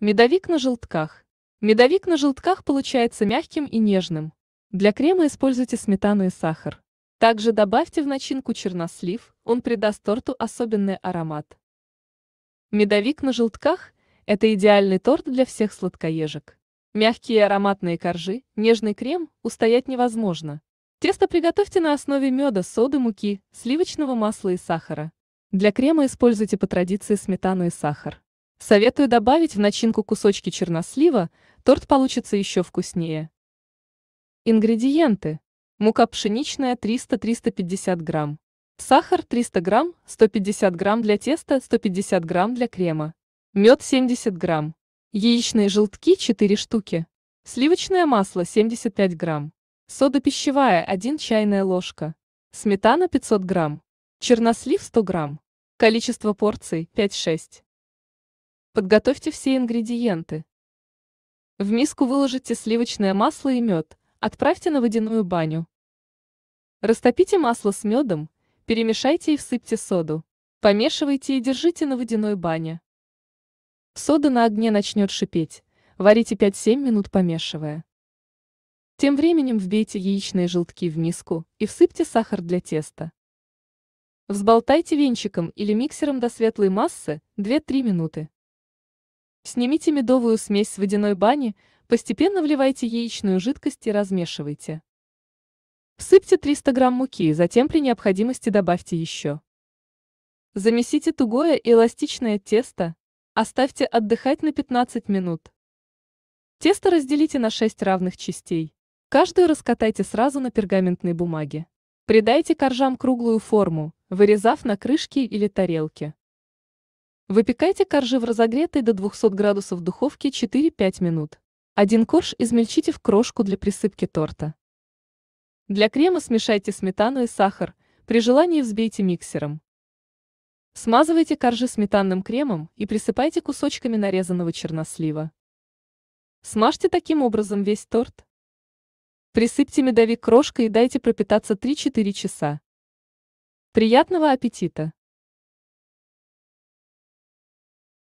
Медовик на желтках. Медовик на желтках получается мягким и нежным. Для крема используйте сметану и сахар. Также добавьте в начинку чернослив, он придаст торту особенный аромат. Медовик на желтках – это идеальный торт для всех сладкоежек. Мягкие ароматные коржи, нежный крем устоять невозможно. Тесто приготовьте на основе меда, соды, муки, сливочного масла и сахара. Для крема используйте по традиции сметану и сахар. Советую добавить в начинку кусочки чернослива, торт получится еще вкуснее. Ингредиенты. Мука пшеничная 300-350 грамм. Сахар 300 грамм, 150 грамм для теста, 150 грамм для крема. Мед 70 грамм. Яичные желтки 4 штуки. Сливочное масло 75 грамм. Сода пищевая 1 чайная ложка. Сметана 500 грамм. Чернослив 100 грамм. Количество порций 5-6. Подготовьте все ингредиенты. В миску выложите сливочное масло и мед, отправьте на водяную баню. Растопите масло с медом, перемешайте и всыпьте соду. Помешивайте и держите на водяной бане. Сода на огне начнет шипеть, варите 5-7 минут помешивая. Тем временем вбейте яичные желтки в миску и всыпьте сахар для теста. Взболтайте венчиком или миксером до светлой массы 2-3 минуты. Снимите медовую смесь с водяной бани, постепенно вливайте яичную жидкость и размешивайте. Всыпьте 300 грамм муки, затем при необходимости добавьте еще. Замесите тугое и эластичное тесто, оставьте отдыхать на 15 минут. Тесто разделите на 6 равных частей. Каждую раскатайте сразу на пергаментной бумаге. Придайте коржам круглую форму, вырезав на крышке или тарелке. Выпекайте коржи в разогретой до 200 градусов духовке 4-5 минут. Один корж измельчите в крошку для присыпки торта. Для крема смешайте сметану и сахар, при желании взбейте миксером. Смазывайте коржи сметанным кремом и присыпайте кусочками нарезанного чернослива. Смажьте таким образом весь торт. Присыпьте медовик крошкой и дайте пропитаться 3-4 часа. Приятного аппетита!